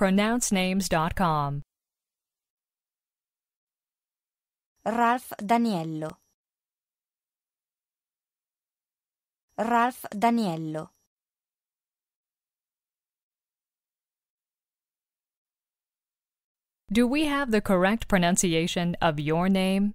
pronouncenames.com. Ralph Daniello. Ralph Daniello. Do we have the correct pronunciation of your name?